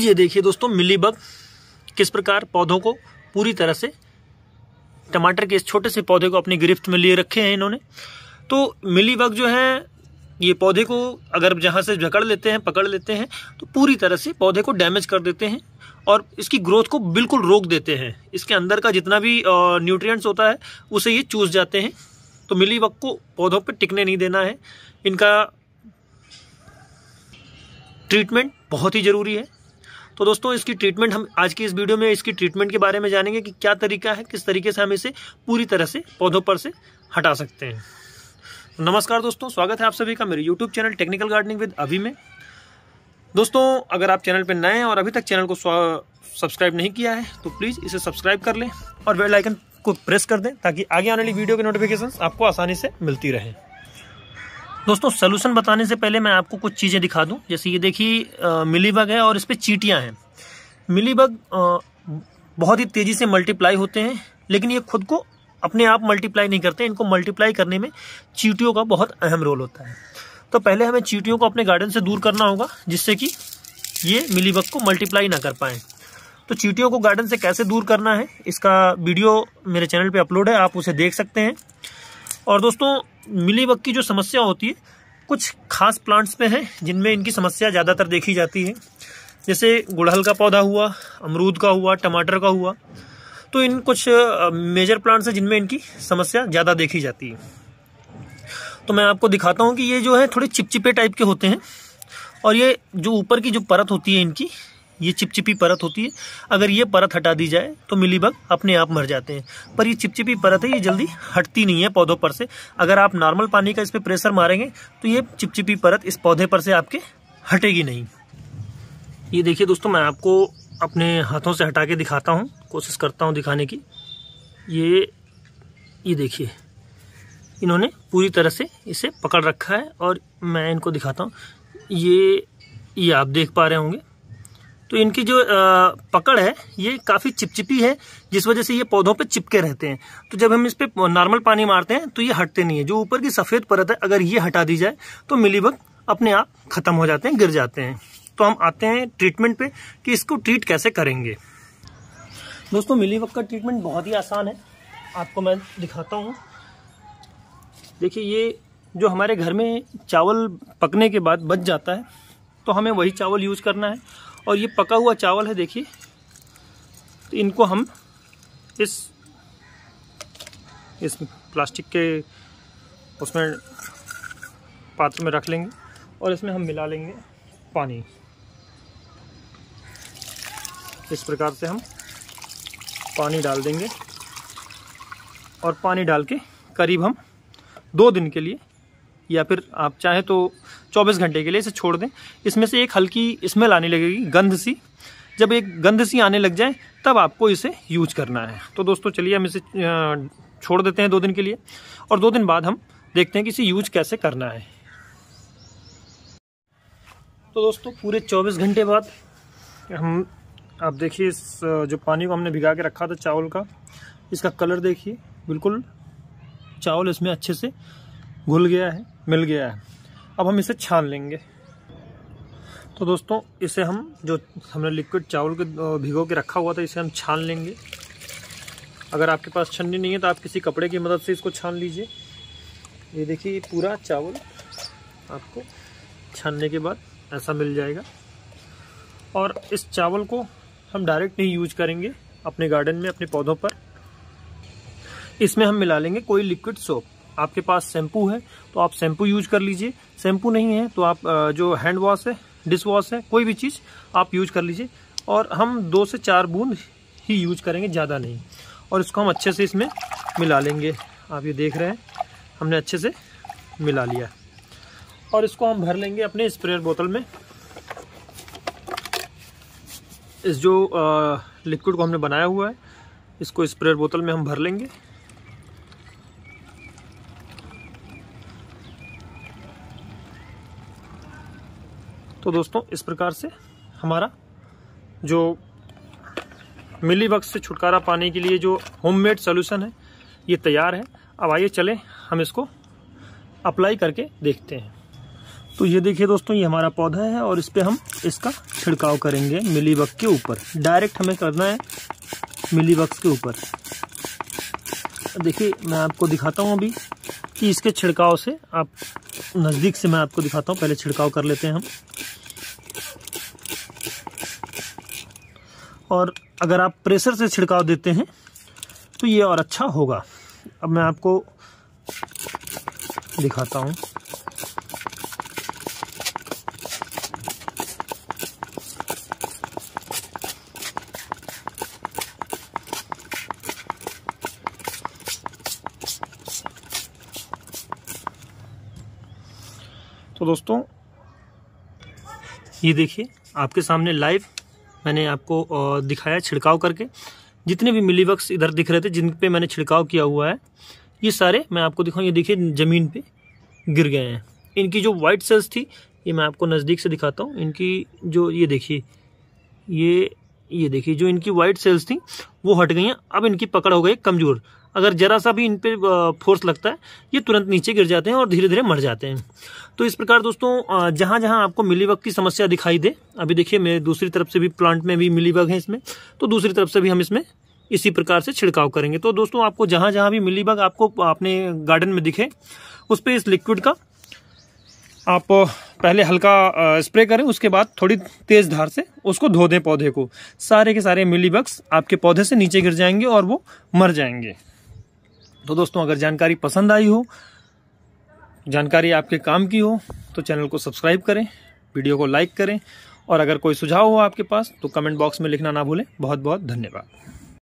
ये देखिए दोस्तों मिलीबग किस प्रकार पौधों को पूरी तरह से टमाटर के इस छोटे से पौधे को अपनी गिरफ्त में लिए रखे हैं इन्होंने तो मिलीबग जो है ये पौधे को अगर जहाँ से जकड़ लेते हैं पकड़ लेते हैं तो पूरी तरह से पौधे को डैमेज कर देते हैं और इसकी ग्रोथ को बिल्कुल रोक देते हैं इसके अंदर का जितना भी न्यूट्रिएंट्स होता है उसे ये चूस जाते हैं तो मिली वक्त को पौधों पर टिकने नहीं देना है इनका ट्रीटमेंट बहुत ही ज़रूरी है तो दोस्तों इसकी ट्रीटमेंट हम आज की इस वीडियो में इसकी ट्रीटमेंट के बारे में जानेंगे कि क्या तरीका है किस तरीके से हम इसे पूरी तरह से पौधों पर से हटा सकते हैं तो नमस्कार दोस्तों स्वागत है आप सभी का मेरे YouTube channel technical gardening with Abhi में दोस्तों अगर आप चैनल पर नए हैं और अभी तक चैनल को सब्सक्राइब नहीं किया है तो प्लीज़ इसे सब्सक्राइब कर लें और बेल आइकन को प्रेस कर दें ताकि आगे आने वाली वीडियो के नोटिफिकेशन आपको आसानी से मिलती रहे दोस्तों सोल्यूशन बताने से पहले मैं आपको कुछ चीज़ें दिखा दूं जैसे ये देखिए मिलीबग है और इस पर चीटियाँ हैं मिलीबग बहुत ही तेज़ी से मल्टीप्लाई होते हैं लेकिन ये खुद को अपने आप मल्टीप्लाई नहीं करते इनको मल्टीप्लाई करने में चीटियों का बहुत अहम रोल होता है तो पहले हमें चीटियों को अपने गार्डन से दूर करना होगा जिससे कि ये मिलीबग को मल्टीप्लाई ना कर पाए तो चीटियों को गार्डन से कैसे दूर करना है इसका वीडियो मेरे चैनल पे अपलोड है आप उसे देख सकते हैं और दोस्तों मिलीबग की जो समस्या होती है कुछ खास प्लांट्स में है जिनमें इनकी समस्या ज़्यादातर देखी जाती है जैसे गुड़हल का पौधा हुआ अमरूद का हुआ टमाटर का हुआ तो इन कुछ मेजर प्लांट्स हैं जिनमें इनकी समस्या ज़्यादा देखी जाती है तो मैं आपको दिखाता हूँ कि ये जो है थोड़े चिपचिपे टाइप के होते हैं और ये जो ऊपर की जो परत होती है इनकी ये चिपचिपी परत होती है अगर ये परत हटा दी जाए तो मिलीबग अपने आप मर जाते हैं पर ये चिपचिपी परत है ये जल्दी हटती नहीं है पौधों पर से अगर आप नॉर्मल पानी का इस पर प्रेशर मारेंगे तो ये चिपचिपी परत इस पौधे पर से आपके हटेगी नहीं ये देखिए दोस्तों मैं आपको अपने हाथों से हटा के दिखाता हूँ कोशिश करता हूँ दिखाने की ये ये देखिए इन्होंने पूरी तरह से इसे पकड़ रखा है और मैं इनको दिखाता हूँ ये ये आप देख पा रहे होंगे तो इनकी जो पकड़ है ये काफ़ी चिपचिपी है जिस वजह से ये पौधों पे चिपके रहते हैं तो जब हम इस पर नॉर्मल पानी मारते हैं तो ये हटते नहीं है जो ऊपर की सफ़ेद परत है अगर ये हटा दी जाए तो मिलीबग अपने आप ख़त्म हो जाते हैं गिर जाते हैं तो हम आते हैं ट्रीटमेंट पे कि इसको ट्रीट कैसे करेंगे दोस्तों मिलीबग का ट्रीटमेंट बहुत ही आसान है आपको मैं दिखाता हूँ देखिए ये जो हमारे घर में चावल पकने के बाद बच जाता है तो हमें वही चावल यूज़ करना है और ये पका हुआ चावल है देखिए तो इनको हम इस इस प्लास्टिक के उसमें पात्र में रख लेंगे और इसमें हम मिला लेंगे पानी इस प्रकार से हम पानी डाल देंगे और पानी डाल के करीब हम दो दिन के लिए या फिर आप चाहें तो 24 घंटे के लिए इसे छोड़ दें इसमें से एक हल्की स्मेल आने लगेगी गंध सी जब एक गंध सी आने लग जाए तब आपको इसे यूज करना है तो दोस्तों चलिए हम इसे छोड़ देते हैं दो दिन के लिए और दो दिन बाद हम देखते हैं कि इसे यूज कैसे करना है तो दोस्तों पूरे 24 घंटे बाद हम आप देखिए इस जो पानी को हमने भिगा के रखा था चावल का इसका कलर देखिए बिल्कुल चावल इसमें अच्छे से घुल गया है मिल गया है अब हम इसे छान लेंगे तो दोस्तों इसे हम जो हमने लिक्विड चावल के भिगो के रखा हुआ था इसे हम छान लेंगे अगर आपके पास छन्नी नहीं है तो आप किसी कपड़े की मदद से इसको छान लीजिए ये देखिए पूरा चावल आपको छानने के बाद ऐसा मिल जाएगा और इस चावल को हम डायरेक्ट नहीं यूज करेंगे अपने गार्डन में अपने पौधों पर इसमें हम मिला लेंगे कोई लिक्विड सोप आपके पास शैम्पू है तो आप शैम्पू यूज कर लीजिए शैम्पू नहीं है तो आप जो हैंड वॉश है डिश वॉश है कोई भी चीज़ आप यूज कर लीजिए और हम दो से चार बूंद ही यूज करेंगे ज़्यादा नहीं और इसको हम अच्छे से इसमें मिला लेंगे आप ये देख रहे हैं हमने अच्छे से मिला लिया और इसको हम भर लेंगे अपने स्प्रेयर बोतल में इस जो लिक्विड को हमने बनाया हुआ है इसको स्प्रेयर बोतल में हम भर लेंगे तो दोस्तों इस प्रकार से हमारा जो मिली बक्स से छुटकारा पाने के लिए जो होममेड सोल्यूशन है ये तैयार है अब आइए चलें हम इसको अप्लाई करके देखते हैं तो ये देखिए दोस्तों ये हमारा पौधा है और इस पर हम इसका छिड़काव करेंगे मिली के ऊपर डायरेक्ट हमें करना है मिली के ऊपर देखिए मैं आपको दिखाता हूँ अभी कि इसके छिड़काव से आप नज़दीक से मैं आपको दिखाता हूँ पहले छिड़काव कर लेते हैं हम और अगर आप प्रेशर से छिड़काव देते हैं तो ये और अच्छा होगा अब मैं आपको दिखाता हूँ तो दोस्तों ये देखिए आपके सामने लाइव मैंने आपको दिखाया छिड़काव करके जितने भी मिलीवक्स इधर दिख रहे थे जिन पे मैंने छिड़काव किया हुआ है ये सारे मैं आपको दिखाऊँ ये देखिए ज़मीन पे गिर गए हैं इनकी जो वाइट सेल्स थी ये मैं आपको नज़दीक से दिखाता हूँ इनकी जो ये देखिए ये ये देखिए जो इनकी वाइट सेल्स थी वो हट गई हैं अब इनकी पकड़ हो गई कमज़ोर अगर जरा सा भी इन पर फोर्स लगता है ये तुरंत नीचे गिर जाते हैं और धीरे धीरे मर जाते हैं तो इस प्रकार दोस्तों जहाँ जहाँ आपको मिलीबग की समस्या दिखाई दे अभी देखिए मेरे दूसरी तरफ से भी प्लांट में भी मिलीबग है इसमें तो दूसरी तरफ से भी हम इसमें इसी प्रकार से छिड़काव करेंगे तो दोस्तों आपको जहाँ जहाँ भी मिलीबग आपको अपने गार्डन में दिखे उस पर इस लिक्विड का आप पहले हल्का स्प्रे करें उसके बाद थोड़ी तेज़ धार से उसको धो दें पौधे को सारे के सारे मिलीबग्स आपके पौधे से नीचे गिर जाएंगे और वो मर जाएंगे तो दोस्तों अगर जानकारी पसंद आई हो जानकारी आपके काम की हो तो चैनल को सब्सक्राइब करें वीडियो को लाइक करें और अगर कोई सुझाव हो आपके पास तो कमेंट बॉक्स में लिखना ना भूलें बहुत बहुत धन्यवाद